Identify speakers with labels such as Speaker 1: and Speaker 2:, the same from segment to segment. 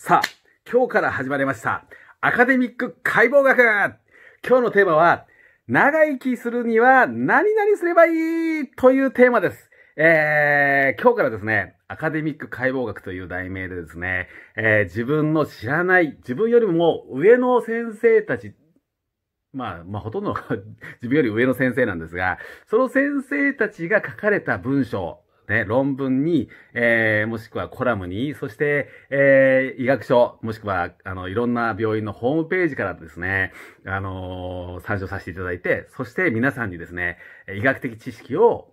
Speaker 1: さあ、今日から始まりました。アカデミック解剖学今日のテーマは、長生きするには何々すればいいというテーマです。えー、今日からですね、アカデミック解剖学という題名でですね、えー、自分の知らない、自分よりも上の先生たちまあ、まあ、ほとんど 自分より上の先生なんですが、その先生たちが書かれた文章、ね、論文に、えー、もしくはコラムに、そして、えー、医学書、もしくは、あの、いろんな病院のホームページからですね、あのー、参照させていただいて、そして皆さんにですね、医学的知識を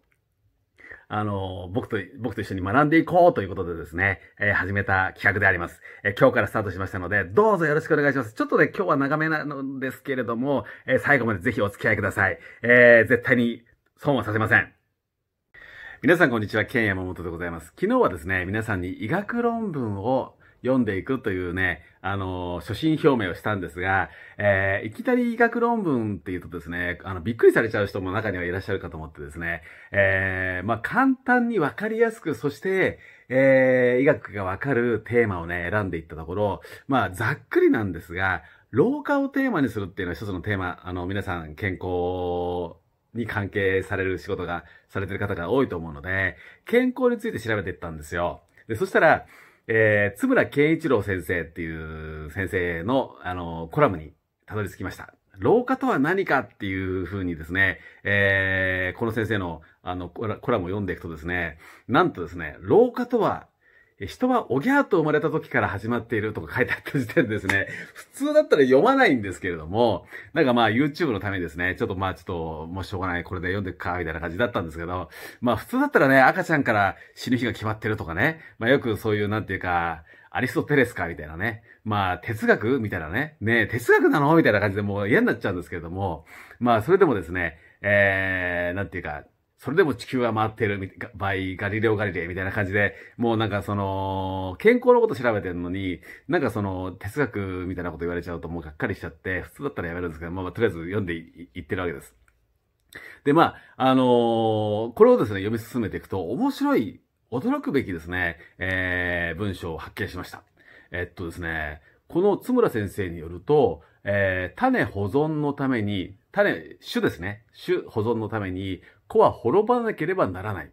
Speaker 1: あの、僕と、僕と一緒に学んでいこうということでですね、えー、始めた企画であります。えー、今日からスタートしましたので、どうぞよろしくお願いします。ちょっとね、今日は長めなのですけれども、えー、最後までぜひお付き合いください。え絶対に損はさせません。皆さんこんにちは、ケンモトでございます。昨日はですね、皆さんに医学論文を読んでいくというね、あのー、初心表明をしたんですが、えー、いきなり医学論文っていうとですね、あの、びっくりされちゃう人も中にはいらっしゃるかと思ってですね、えー、まあ、簡単にわかりやすく、そして、えー、医学がわかるテーマをね、選んでいったところ、まあ、ざっくりなんですが、老化をテーマにするっていうのは一つのテーマ、あの、皆さん健康に関係される仕事がされてる方が多いと思うので、健康について調べていったんですよ。で、そしたら、えー、津村健一郎先生っていう先生の、あの、コラムにたどり着きました。老化とは何かっていうふうにですね、えー、この先生の、あのコラ、コラムを読んでいくとですね、なんとですね、老化とは人はおぎゃーと生まれた時から始まっているとか書いてあった時点でですね、普通だったら読まないんですけれども、なんかまあ YouTube のためにですね、ちょっとまあちょっと、もうしょうがない、これで読んでいくか、みたいな感じだったんですけど、まあ普通だったらね、赤ちゃんから死ぬ日が決まってるとかね、まあよくそういうなんていうか、アリストテレスかみたいなね。まあ、哲学みたいなね。ねえ、哲学なのみたいな感じでもう嫌になっちゃうんですけれども。まあ、それでもですね、えー、なんていうか、それでも地球は回ってる場合、ガリレオ・ガリレイみたいな感じで、もうなんかその、健康のこと調べてるのに、なんかその、哲学みたいなこと言われちゃうともうがっかりしちゃって、普通だったらやめるんですけど、まあ、とりあえず読んでいいってるわけです。で、まあ、あのー、これをですね、読み進めていくと、面白い、驚くべきですね、えー、文章を発見しました。えっとですね、この津村先生によると、えー、種保存のために、種、種ですね。種保存のために、子は滅ばなければならない。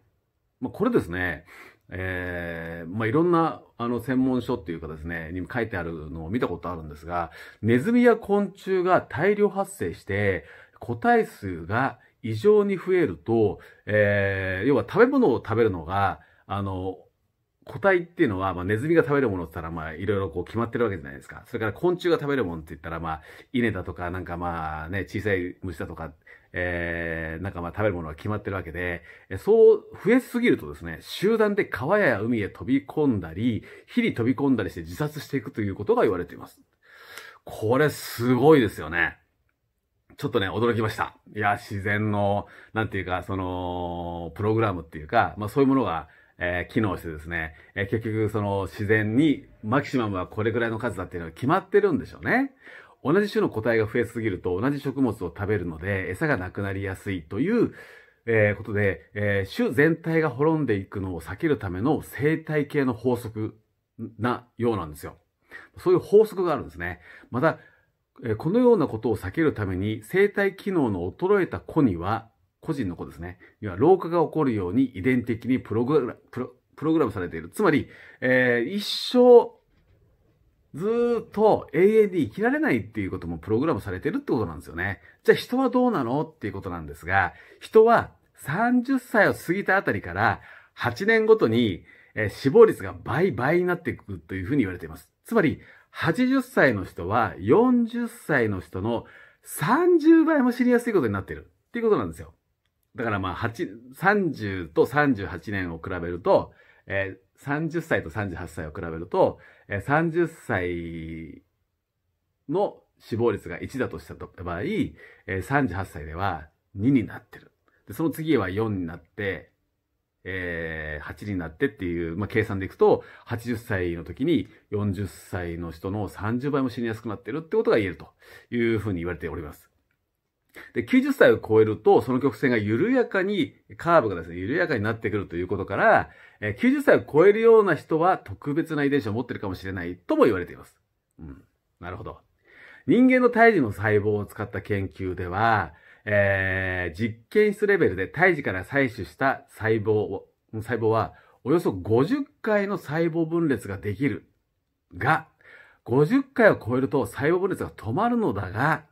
Speaker 1: まあ、これですね、えー、まあ、いろんな、あの、専門書っていうかですね、に書いてあるのを見たことあるんですが、ネズミや昆虫が大量発生して、個体数が異常に増えると、えー、要は食べ物を食べるのが、あの、個体っていうのは、まあ、ネズミが食べるものって言ったら、まあ、いろいろこう決まってるわけじゃないですか。それから昆虫が食べるものって言ったら、まあ、稲だとか、なんかまあね、小さい虫だとか、えー、なんかまあ食べるものが決まってるわけで、そう増えすぎるとですね、集団で川や海へ飛び込んだり、火に飛び込んだりして自殺していくということが言われています。これすごいですよね。ちょっとね、驚きました。いや、自然の、なんていうか、その、プログラムっていうか、まあそういうものが、えー、機能してですね、えー、結局その自然にマキシマムはこれくらいの数だっていうのが決まってるんでしょうね。同じ種の個体が増えすぎると同じ食物を食べるので餌がなくなりやすいという、えー、ことで、えー、種全体が滅んでいくのを避けるための生態系の法則なようなんですよ。そういう法則があるんですね。また、えこのようなことを避けるために生体機能の衰えた子には、個人の子ですね、には老化が起こるように遺伝的にプログラムされている。つまり、えー、一生ずっと永遠に生きられないっていうこともプログラムされてるってことなんですよね。じゃあ人はどうなのっていうことなんですが、人は30歳を過ぎたあたりから8年ごとに、え死亡率が倍々になっていくというふうに言われています。つまり、80歳の人は40歳の人の30倍も知りやすいことになってるっていうことなんですよ。だからまあ、8、30と38年を比べると、えー、30歳と38歳を比べると、えー、30歳の死亡率が1だとした場合、えー、38歳では2になってる。で、その次は4になって、えー、8になってっていう、まあ、計算でいくと、80歳の時に40歳の人の30倍も死にやすくなってるってことが言えるというふうに言われております。で、90歳を超えると、その曲線が緩やかに、カーブがですね、緩やかになってくるということから、え90歳を超えるような人は特別な遺伝子を持ってるかもしれないとも言われています。うん。なるほど。人間の胎児の細胞を使った研究では、えー、実験室レベルで胎児から採取した細胞を、細胞は、およそ50回の細胞分裂ができる。が、50回を超えると細胞分裂が止まるのだが、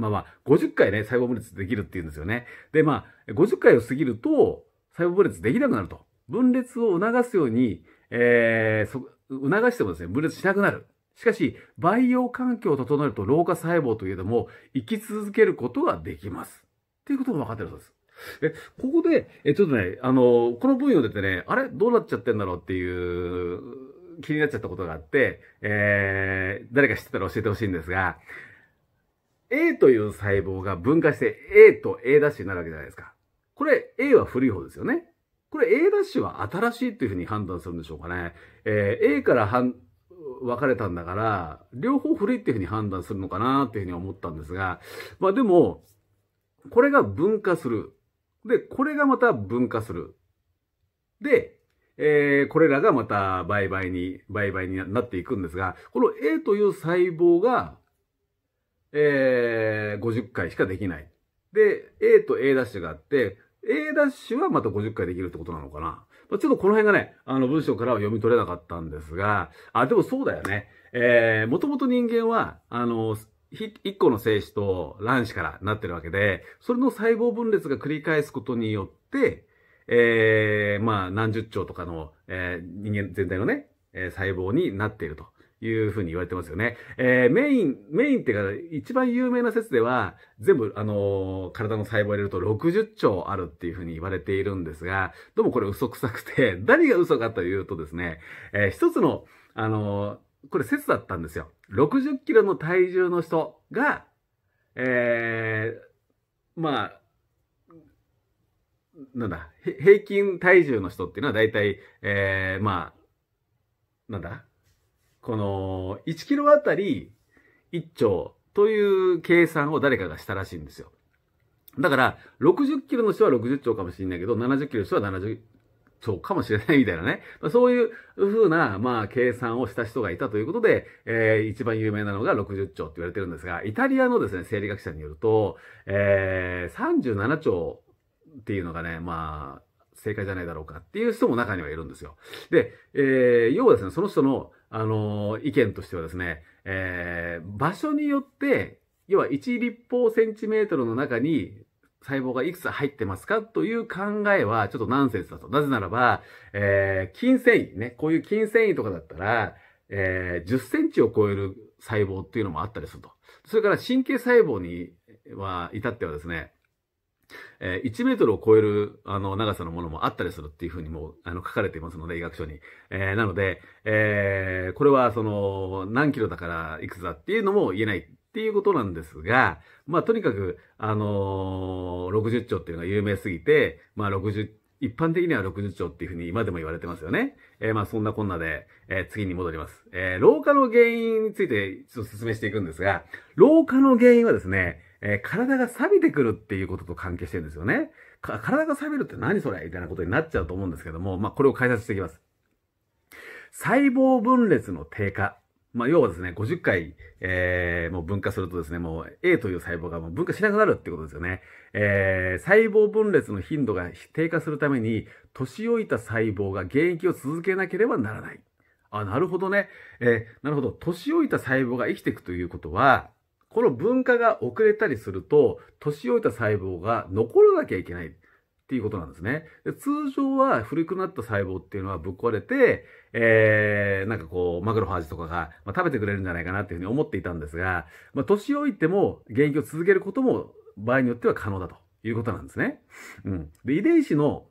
Speaker 1: まあまあ、50回ね、細胞分裂できるっていうんですよね。で、まあ、50回を過ぎると、細胞分裂できなくなると。分裂を促すように、えー、促してもですね、分裂しなくなる。しかし、培養環境を整えると老化細胞といえども、生き続けることができます。っていうことも分かってるそうです。え、ここで、え、ちょっとね、あの、この分野でね、あれどうなっちゃってんだろうっていう、気になっちゃったことがあって、えー、誰か知ってたら教えてほしいんですが、A という細胞が分化して A と A' になるわけじゃないですか。これ A は古い方ですよね。これ A' は新しいというふうに判断するんでしょうかね。えー、A から分かれたんだから、両方古いっていうふうに判断するのかなっていうふうに思ったんですが、まあでも、これが分化する。で、これがまた分化する。で、えー、これらがまた売買に、売買になっていくんですが、この A という細胞がえー、50回しかできない。で、A と A' ダッシュがあって、A' ダッシュはまた50回できるってことなのかな。ちょっとこの辺がね、あの文章からは読み取れなかったんですが、あ、でもそうだよね。えー、もともと人間は、あの、一個の精子と卵子からなってるわけで、それの細胞分裂が繰り返すことによって、えー、まあ何十兆とかの、えー、人間全体のね、えー、細胞になっていると。いうふうに言われてますよね。えー、メイン、メインっていうか、一番有名な説では、全部、あのー、体の細胞を入れると60兆あるっていうふうに言われているんですが、どうもこれ嘘くさくて、何が嘘かというとですね、えー、一つの、あのー、これ説だったんですよ。60キロの体重の人が、えー、まあ、なんだ、平均体重の人っていうのは大体、えー、まあ、なんだ、この1キロあたり1兆という計算を誰かがしたらしいんですよ。だから、60キロの人は60兆かもしれないけど、70キロの人は70兆かもしれないみたいなね。そういうふうな、まあ、計算をした人がいたということで、えー、一番有名なのが60兆って言われてるんですが、イタリアのですね、生理学者によると、えー、37兆っていうのがね、まあ、正解じゃないだろうかっていう人も中にはいるんですよ。で、えー、要はですね、その人のあのー、意見としてはですね、えー、場所によって、要は1立方センチメートルの中に細胞がいくつ入ってますかという考えはちょっとナンセンスだと。なぜならば、えー、筋繊維ね、こういう筋繊維とかだったら、えー、10センチを超える細胞っていうのもあったりすると。それから神経細胞には、至ってはですね、えー、1メートルを超える、あの、長さのものもあったりするっていうふうにもう、あの、書かれていますので、医学書に。えー、なので、えー、これは、その、何キロだからいくつだっていうのも言えないっていうことなんですが、まあ、とにかく、あのー、60兆っていうのが有名すぎて、まあ、60、一般的には60兆っていうふうに今でも言われてますよね。えー、まあそんなこんなで、えー、次に戻ります。えー、老化の原因についてちょっと説明していくんですが、老化の原因はですね、えー、体が錆びてくるっていうことと関係してるんですよね。体が錆びるって何それみたいなことになっちゃうと思うんですけども、まあ、これを解説していきます。細胞分裂の低下。まあ、要はですね、50回、えー、もう分化するとですね、もう A という細胞がもう分化しなくなるってことですよね。えー、細胞分裂の頻度が低下するために、年老いた細胞が現役を続けなければならない。あ、なるほどね。えー、なるほど。年老いた細胞が生きていくということは、この分化が遅れたりすると、年老いた細胞が残らなきゃいけないっていうことなんですね。で通常は古くなった細胞っていうのはぶっ壊れて、えー、なんかこう、マクロファージとかが、まあ、食べてくれるんじゃないかなっていうふうに思っていたんですが、まあ、年老いても現役を続けることも場合によっては可能だということなんですね。うん。で、遺伝子の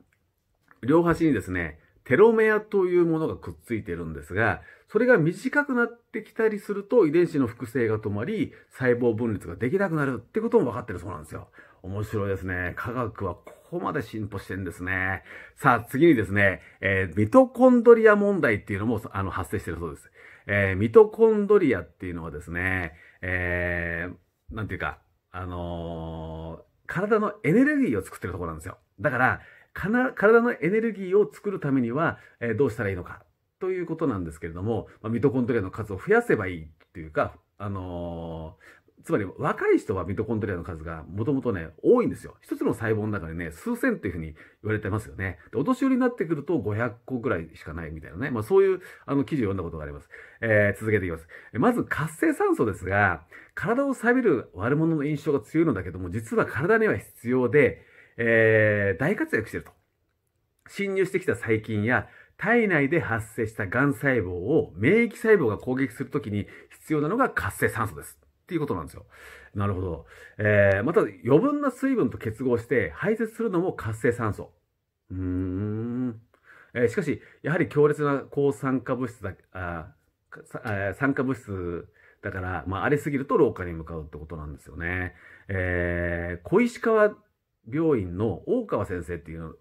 Speaker 1: 両端にですね、テロメアというものがくっついてるんですが、それが短くなってきたりすると遺伝子の複製が止まり、細胞分裂ができなくなるってことも分かってるそうなんですよ。面白いですね。科学はここまで進歩してるんですね。さあ、次にですね、えー、ミトコンドリア問題っていうのもあの発生してるそうです。えー、ミトコンドリアっていうのはですね、えー、なんていうか、あのー、体のエネルギーを作ってるところなんですよ。だから、かな、体のエネルギーを作るためには、えー、どうしたらいいのかということなんですけれども、まあ、ミトコンドリアの数を増やせばいいっていうか、あのー、つまり若い人はミトコンドリアの数がもともとね、多いんですよ。一つの細胞の中でね、数千っていうふうに言われてますよね。で、お年寄りになってくると500個ぐらいしかないみたいなね。まあそういうあの記事を読んだことがあります。えー、続けていきます。まず活性酸素ですが、体を錆びる悪者の印象が強いのだけども、実は体には必要で、えー、大活躍してると。侵入してきた細菌や体内で発生した癌細胞を免疫細胞が攻撃するときに必要なのが活性酸素です。っていうことなんですよ。なるほど。えー、また余分な水分と結合して排泄するのも活性酸素。うーん。えー、しかし、やはり強烈な抗酸化物質だ、あ酸化物質だから、まあ、荒れすぎると老化に向かうってことなんですよね。えー、小石川病院の大川先生っていう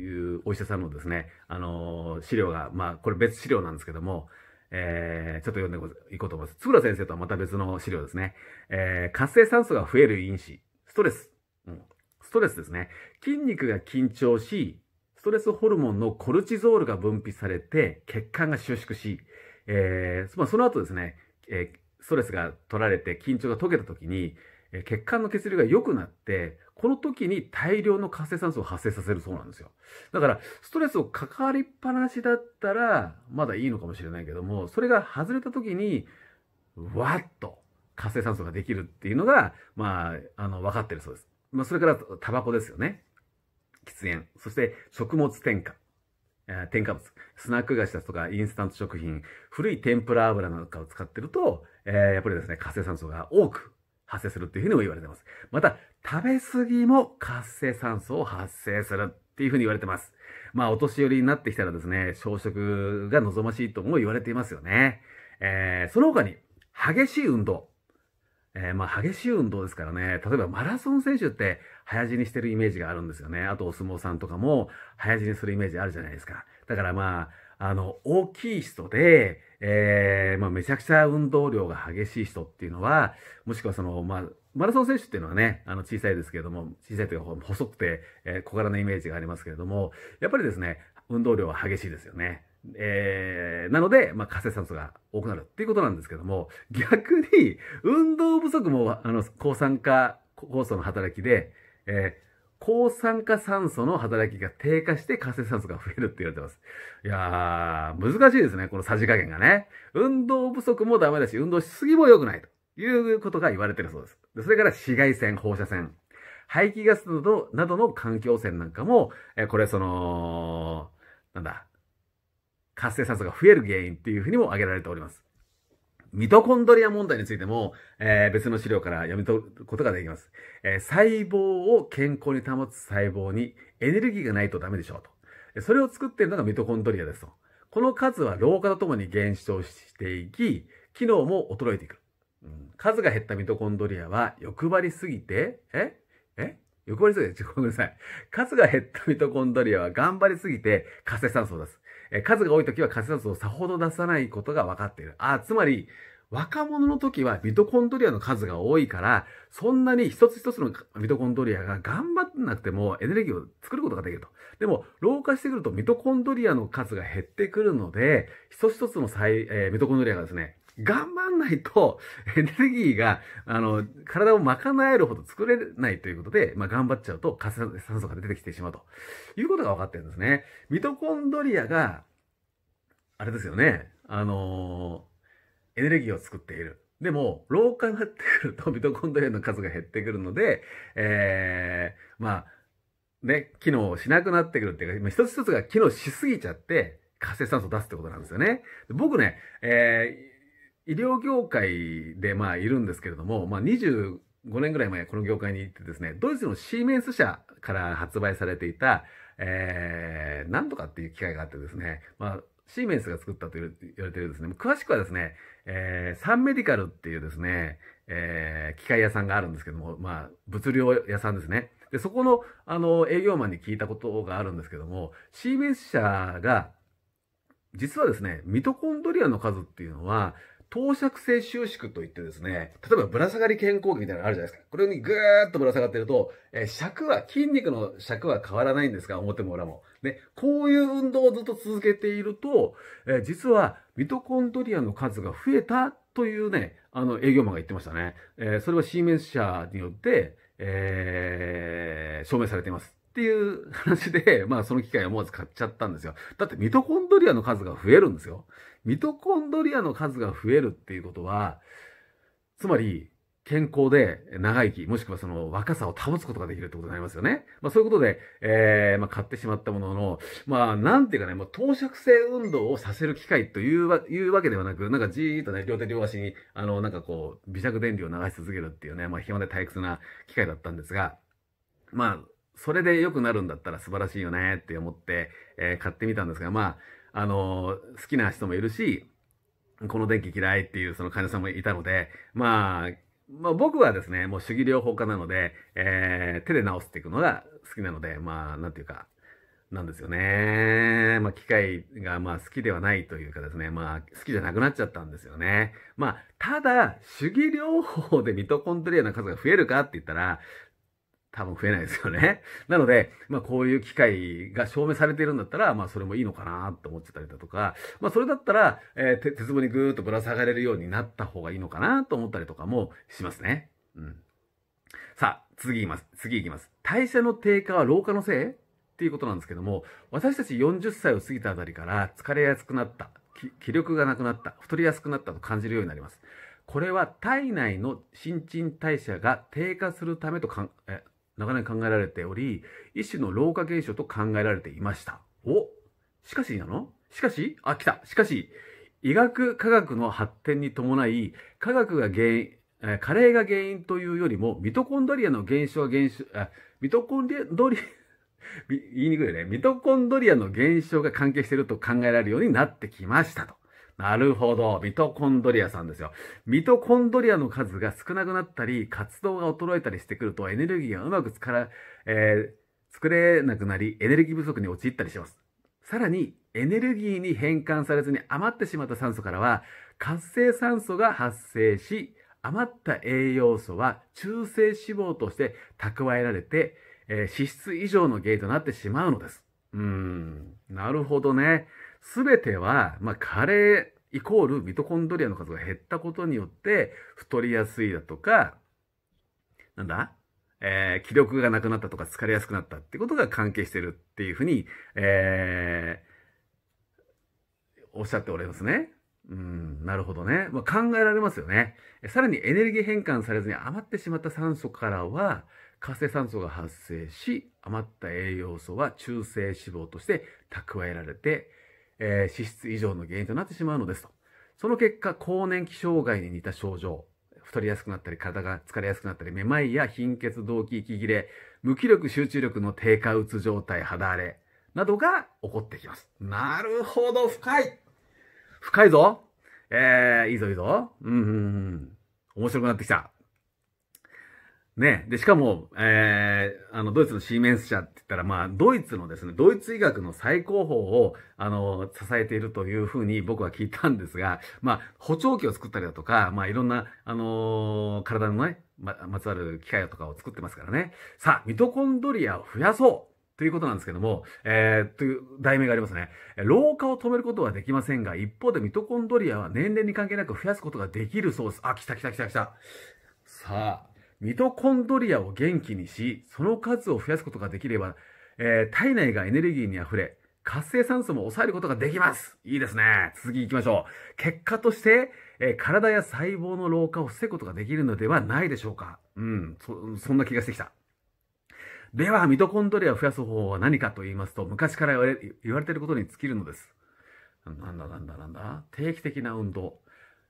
Speaker 1: いうお医者さんのですね、あの資料が、まあ、これ別資料なんですけども、えー、ちょっと読んでいこうと思います。津村先生とはまた別の資料ですね。えー、活性酸素が増える因子、ストレス、うん。ストレスですね。筋肉が緊張し、ストレスホルモンのコルチゾールが分泌されて、血管が収縮し、えー、まあ、その後ですね、えー、ストレスが取られて緊張が解けた時に、え血管の血流が良くなって、この時に大量の活性酸素を発生させるそうなんですよ。だから、ストレスを関わりっぱなしだったら、まだいいのかもしれないけども、それが外れた時に、わっと活性酸素ができるっていうのが、まあ、あの、分かってるそうです。まあ、それから、タバコですよね。喫煙。そして、食物添加。えー、添加物。スナック菓子だとか、インスタント食品、古い天ぷら油なんかを使ってると、えー、やっぱりですね、活性酸素が多く発生するっていうふうに言われてます。また、食べ過ぎも活性酸素を発生するっていうふうに言われてます。まあ、お年寄りになってきたらですね、消食が望ましいとも言われていますよね。えー、その他に、激しい運動。えー、まあ、激しい運動ですからね、例えばマラソン選手って早死にしてるイメージがあるんですよね。あとお相撲さんとかも早死にするイメージあるじゃないですか。だからまあ、あの、大きい人で、えー、まあ、めちゃくちゃ運動量が激しい人っていうのは、もしくはその、まあ、マラソン選手っていうのはね、あの小さいですけれども、小さいというか細くて、えー、小柄なイメージがありますけれども、やっぱりですね、運動量は激しいですよね。えー、なので、まあ、活性酸素が多くなるっていうことなんですけども、逆に、運動不足も、あの、抗酸化酵素の働きで、え抗酸化酸素の働きが低下して活性酸素が増えるって言われてます。いやー、難しいですね、このさじ加減がね。運動不足もダメだし、運動しすぎも良くないということが言われてるそうです。でそれから紫外線、放射線、排気ガスなどなどの環境汚染なんかも、えこれその、なんだ、活性酸素が増える原因っていうふうにも挙げられております。ミトコンドリア問題についても、えー、別の資料から読み取ることができます。えー、細胞を健康に保つ細胞にエネルギーがないとダメでしょうと。それを作っているのがミトコンドリアですと。この数は老化とともに減少していき、機能も衰えていく。うん、数が減ったミトコンドリアは欲張りすぎて、ええ欲張りすぎて、ごめんなさい。数が減ったミトコンドリアは頑張りすぎて活性酸素を出す。え数が多い時は活脱をさほど出さないことが分かっている。あ、つまり、若者の時はミトコンドリアの数が多いから、そんなに一つ一つのミトコンドリアが頑張ってなくてもエネルギーを作ることができると。でも、老化してくるとミトコンドリアの数が減ってくるので、一つ一つの、えー、ミトコンドリアがですね、頑張んないと、エネルギーが、あの、体を賄えるほど作れないということで、まあ、頑張っちゃうと、活性酸素が出てきてしまうということが分かってるんですね。ミトコンドリアが、あれですよね、あのー、エネルギーを作っている。でも、老化になってくると、ミトコンドリアの数が減ってくるので、えー、まあ、ね、機能しなくなってくるっていうか、一つ一つが機能しすぎちゃって、活性酸素を出すってことなんですよね。僕ね、えー医療業界でまあいるんですけれども、まあ25年ぐらい前この業界に行ってですね、ドイツのシーメンス社から発売されていた、えー、なんとかっていう機械があってですね、まあシーメンスが作ったと言われてるですね、詳しくはですね、えー、サンメディカルっていうですね、えー、機械屋さんがあるんですけども、まあ、物流屋さんですね。で、そこの、あの、営業マンに聞いたことがあるんですけども、シーメンス社が、実はですね、ミトコンドリアの数っていうのは、等尺性収縮といってですね、例えばぶら下がり肩甲筋みたいなのがあるじゃないですか。これにぐーっとぶら下がってると、えー、尺は、筋肉の尺は変わらないんですが、表も裏も。ね、こういう運動をずっと続けていると、えー、実はミトコンドリアの数が増えたというね、あの営業マンが言ってましたね。えー、それはシーメン社によって、えー、証明されています。っていう話で、まあその機械思わず買っちゃったんですよ。だってミトコンドリアの数が増えるんですよ。ミトコンドリアの数が増えるっていうことは、つまり健康で長生き、もしくはその若さを保つことができるってことになりますよね。まあそういうことで、えー、まあ買ってしまったものの、まあなんていうかね、もう投射性運動をさせる機械というわいうわけではなく、なんかじーっとね、両手両足に、あの、なんかこう、微弱電流を流し続けるっていうね、まあ非常に退屈な機械だったんですが、まあ、それで良くなるんだったら素晴らしいよねって思って、えー、買ってみたんですが、まあ、あのー、好きな人もいるし、この電気嫌いっていうその患者さんもいたので、まあ、まあ僕はですね、もう主義療法家なので、えー、手で治していくのが好きなので、まあ、なんていうか、なんですよね。まあ、機械がまあ好きではないというかですね、まあ、好きじゃなくなっちゃったんですよね。まあ、ただ、主義療法でミトコンドリアの数が増えるかって言ったら、多分増えないですよね。なので、まあこういう機会が証明されているんだったら、まあそれもいいのかなと思ってたりだとか、まあそれだったら、えー、鉄棒にぐーっとぶら下がれるようになった方がいいのかなと思ったりとかもしますね。うん。さあ、次いきます。次いきます。代謝の低下は老化のせいっていうことなんですけども、私たち40歳を過ぎたあたりから疲れやすくなった、気力がなくなった、太りやすくなったと感じるようになります。これは体内の新陳代謝が低下するためとかん、え長年考えられており、一種の老化現象と考えられていました。おしかしなのしかしあ、来た。しかし、医学科学の発展に伴い、科学が原因、え加齢が原因というよりも、ミトコンドリアの減少は減少、あミトコンドリア、言いにくいよね。ミトコンドリアの減少が関係していると考えられるようになってきましたと。なるほど。ミトコンドリアさんですよ。ミトコンドリアの数が少なくなったり、活動が衰えたりしてくると、エネルギーがうまく使ら、えー、作れなくなり、エネルギー不足に陥ったりします。さらに、エネルギーに変換されずに余ってしまった酸素からは、活性酸素が発生し、余った栄養素は中性脂肪として蓄えられて、えー、脂質異常の原因となってしまうのです。うーん、なるほどね。全ては、まあ、加齢イコールミトコンドリアの数が減ったことによって太りやすいだとか、なんだえー、気力がなくなったとか疲れやすくなったってことが関係してるっていうふうに、えー、おっしゃっておりますね。うん、なるほどね。まあ、考えられますよね。さらにエネルギー変換されずに余ってしまった酸素からは、活性酸素が発生し、余った栄養素は中性脂肪として蓄えられて、えー、脂質異常の原因となってしまうのですと。その結果、更年期障害に似た症状、太りやすくなったり、体が疲れやすくなったり、めまいや貧血、動悸、息切れ、無気力、集中力の低下、うつ状態、肌荒れ、などが起こってきます。なるほど、深い深いぞえー、いいぞいいぞうんうんうん。面白くなってきた。ね。で、しかも、えー、あの、ドイツのシーメンス社って言ったら、まあ、ドイツのですね、ドイツ医学の最高峰を、あの、支えているというふうに僕は聞いたんですが、まあ、補聴器を作ったりだとか、まあ、いろんな、あのー、体のね、ま、まつわる機械とかを作ってますからね。さあ、ミトコンドリアを増やそうということなんですけども、えー、という題名がありますね。老化を止めることはできませんが、一方でミトコンドリアは年齢に関係なく増やすことができるそうです。あ、来た来た来た来た。さあ、ミトコンドリアを元気にし、その数を増やすことができれば、えー、体内がエネルギーに溢れ、活性酸素も抑えることができます。いいですね。続き行きましょう。結果として、えー、体や細胞の老化を防ぐことができるのではないでしょうか。うん、そ、そんな気がしてきた。では、ミトコンドリアを増やす方法は何かと言いますと、昔から言われ言われていることに尽きるのです。なんだなんだなんだ定期的な運動。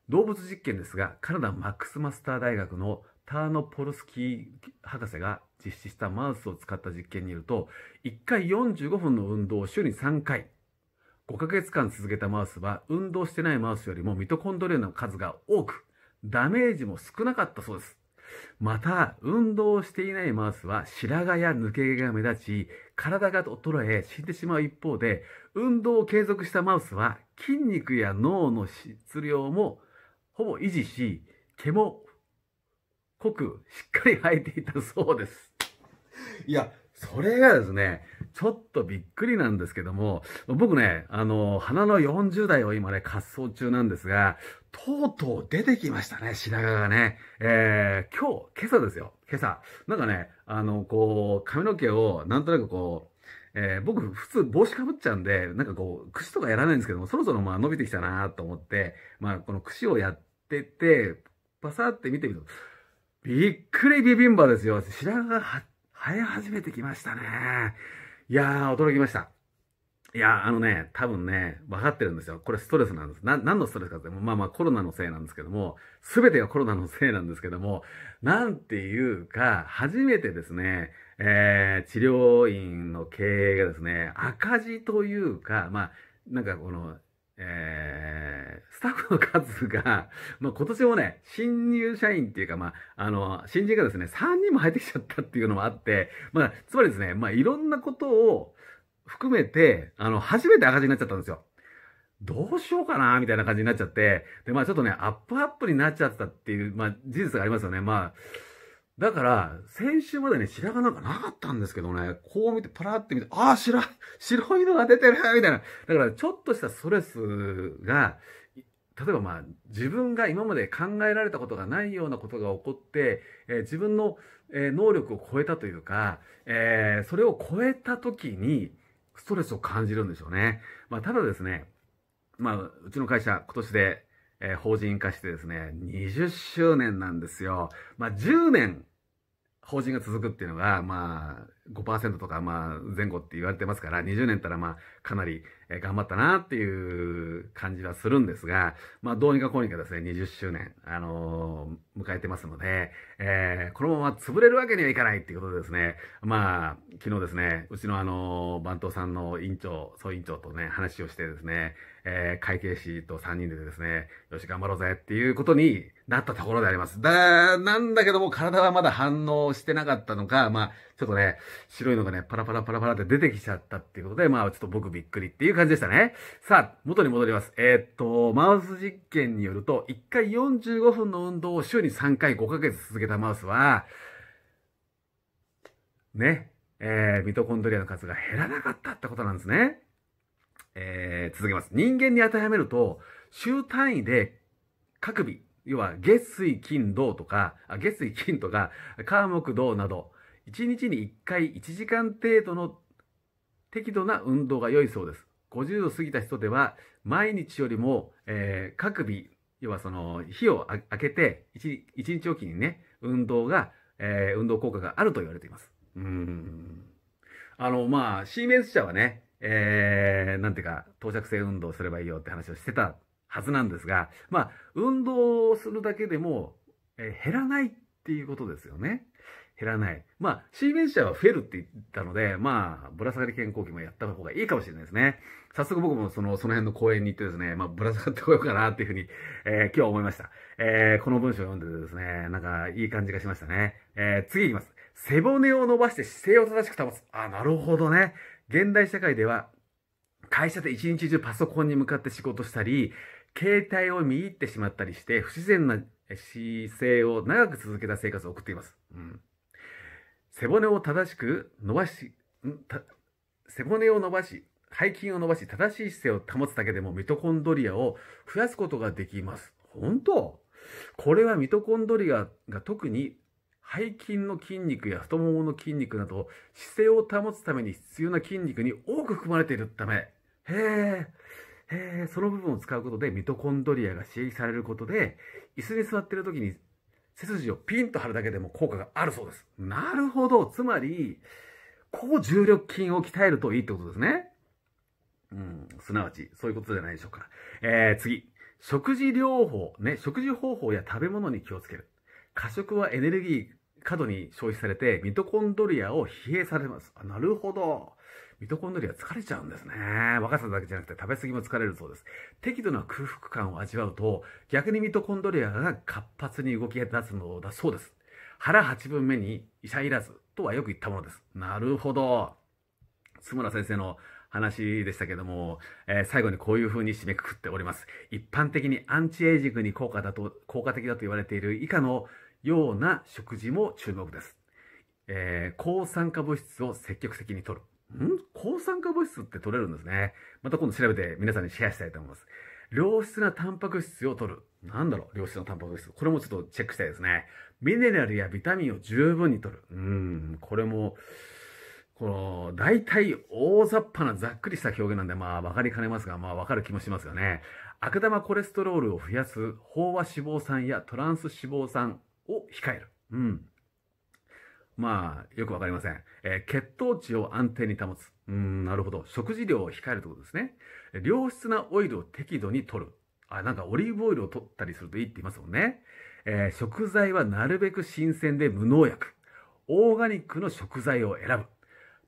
Speaker 1: 動物実験ですが、カナダマックスマスター大学のターノポルスキー博士が実施したマウスを使った実験によると、1回45分の運動を週に3回、5ヶ月間続けたマウスは、運動してないマウスよりもミトコンドリアの数が多く、ダメージも少なかったそうです。また、運動をしていないマウスは白髪や抜け毛が目立ち、体が衰え死んでしまう一方で、運動を継続したマウスは筋肉や脳の質量もほぼ維持し、毛も濃くしっかり生えていたそうです。いや、それがですね、ちょっとびっくりなんですけども、僕ね、あの、花の40代を今ね、滑走中なんですが、とうとう出てきましたね、白髪がね。えー、今日、今朝ですよ、今朝。なんかね、あの、こう、髪の毛を、なんとなくこう、えー、僕、普通帽子かぶっちゃうんで、なんかこう、櫛とかやらないんですけども、そろそろまあ伸びてきたなと思って、まあ、この櫛をやってて、パサーって見てみると、びっくりビビンバですよ。白髪が生え始めてきましたね。いやー、驚きました。いやあのね、多分ね、分かってるんですよ。これストレスなんです。な、何のストレスかって、まあまあコロナのせいなんですけども、すべてがコロナのせいなんですけども、なんていうか、初めてですね、えー、治療院の経営がですね、赤字というか、まあ、なんかこの、えー、スタッフの数が、まあ、今年もね、新入社員っていうか、まあ、あの、新人がですね、3人も入ってきちゃったっていうのもあって、まあ、つまりですね、まあ、いろんなことを含めて、あの、初めて赤字になっちゃったんですよ。どうしようかなみたいな感じになっちゃって、で、まあちょっとね、アップアップになっちゃったっていう、まあ事実がありますよね。まあ、だから、先週までね、白髪なんかなかったんですけどね、こう見て、パラって見て、ああ、白い、白いのが出てるみたいな。だから、ちょっとしたストレスが、例えばまあ、自分が今まで考えられたことがないようなことが起こって、えー、自分の、えー、能力を超えたというか、えー、それを超えた時に、ストレスを感じるんでしょうね。まあ、ただですね、まあ、うちの会社、今年でえー、法人化してですね、20周年なんですよ。まあ、10年、法人が続くっていうのが、まあ、5%とか、まあ、前後って言われてますから、20年ったら、まあ、かなり、えー、頑張ったなっていう感じはするんですが、まあ、どうにかこうにかですね、20周年、あのー、迎えてますので、えー、このまま潰れるわけにはいかないっていうことでですね、まあ、昨日ですね、うちのあのー、番頭さんの委員長、総委員長とね、話をしてですね、えー、会計士と3人でですね、よし、頑張ろうぜっていうことになったところであります。だ、なんだけども、体はまだ反応してなかったのか、まあ、ちょっとね、白いのがね、パラパラパラパラって出てきちゃったっていうことで、まあ、ちょっと僕びっくりっていう感じでしたね。さあ、元に戻ります。えー、っと、マウス実験によると、1回45分の運動を週に3回5ヶ月続けたマウスは、ね、えー、ミトコンドリアの数が減らなかったってことなんですね。えーー、続けます。人間に当てはめると、週単位で各日、要は月水金土とか、あ月水金とか、火木土など、1日に1回1時間程度の適度な運動が良いそうです。50度過ぎた人では、毎日よりも、えー、各日、要はその、日を明けて1、1日おきにね、運動が、えー、運動効果があると言われています。うん。あの、まあ、シーメンス社はね、えー、なんていうか、到着性運動すればいいよって話をしてたはずなんですが、まあ、運動をするだけでも、えー、減らないっていうことですよね。減らない。まあ、シーベンシャーは増えるって言ったので、まあ、ぶら下がり健康器もやった方がいいかもしれないですね。早速僕もその、その辺の公園に行ってですね、まあ、ぶら下がってこようかなっていうふうに、えー、今日は思いました。えー、この文章を読んでてですね、なんか、いい感じがしましたね。えー、次行きます。背骨を伸ばして姿勢を正しく保つ。あ、なるほどね。現代社会では会社で一日中パソコンに向かって仕事したり、携帯を見入ってしまったりして、不自然な姿勢を長く続けた生活を送っています。うん、背骨を正しく伸ばし、背骨を伸ばし、背筋を伸ばし、正しい姿勢を保つだけでもミトコンドリアを増やすことができます。本当これはミトコンドリアが特に背筋の筋肉や太ももの筋肉など、姿勢を保つために必要な筋肉に多く含まれているため、へえ、へえ、その部分を使うことでミトコンドリアが刺激されることで、椅子に座っている時に背筋をピンと張るだけでも効果があるそうです。なるほど。つまり、高重力筋を鍛えるといいってことですね。うん、すなわち、そういうことじゃないでしょうか。えー、次。食事療法、ね、食事方法や食べ物に気をつける。過食はエネルギ過度に消費されて、ミトコンドリアを疲弊されます。あ、なるほど。ミトコンドリア疲れちゃうんですね。若さだけじゃなくて食べ過ぎも疲れるそうです。適度な空腹感を味わうと、逆にミトコンドリアが活発に動き出すのだそうです。腹8分目に医者いらずとはよく言ったものです。なるほど。津村先生の話でしたけども、えー、最後にこういう風に締めくくっております。一般的にアンチエイジングに効果だと、効果的だと言われている以下のような食事も注目です。えー、抗酸化物質を積極的に摂る。ん抗酸化物質って取れるんですね。また今度調べて皆さんにシェアしたいと思います。良質なタンパク質を取る。なんだろう良質なタンパク質。これもちょっとチェックしたいですね。ミネラルやビタミンを十分に取る。うん、これも、この、大体大雑把なざっくりした表現なんで、まあ分かりかねますが、まあ分かる気もしますよね。悪玉コレステロールを増やす飽和脂肪酸やトランス脂肪酸を控える。うん。まあ、よくわかりません。えー、血糖値を安定に保つ。うん、なるほど。食事量を控えるってことですね。良質なオイルを適度に取る。あ、なんかオリーブオイルを取ったりするといいって言いますもんね。えー、食材はなるべく新鮮で無農薬。オーガニックの食材を選ぶ。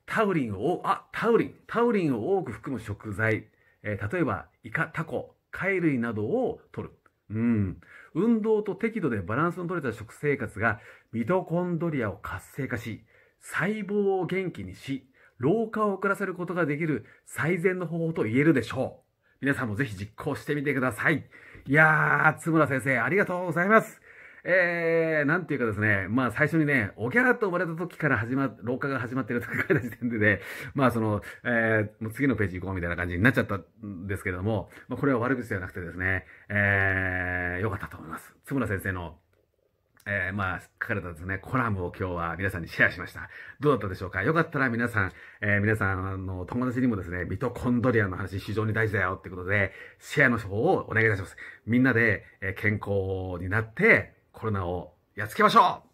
Speaker 1: タウリンを、あ、タウリン。タウリンを多く含む食材。えー、例えば、イカ、タコ、貝類などを取る。うん。運動と適度でバランスの取れた食生活がミトコンドリアを活性化し、細胞を元気にし、老化を遅らせることができる最善の方法と言えるでしょう。皆さんもぜひ実行してみてください。いやー、津村先生、ありがとうございます。えー、なんていうかですね、まあ最初にね、おギャラと生まれた時から始ま、廊下が始まってると書いた時点でね、まあその、えー、もう次のページ行こうみたいな感じになっちゃったんですけれども、まあこれは悪口ではなくてですね、えー、良かったと思います。津村先生のえー、まあ、書かれたですね、コラムを今日は皆さんにシェアしました。どうだったでしょうかよかったら皆さん、えー、皆さんの友達にもですね、ミトコンドリアの話非常に大事だよってことで、シェアの方をお願いいたします。みんなで、えー、健康になって、コロナをやっつけましょう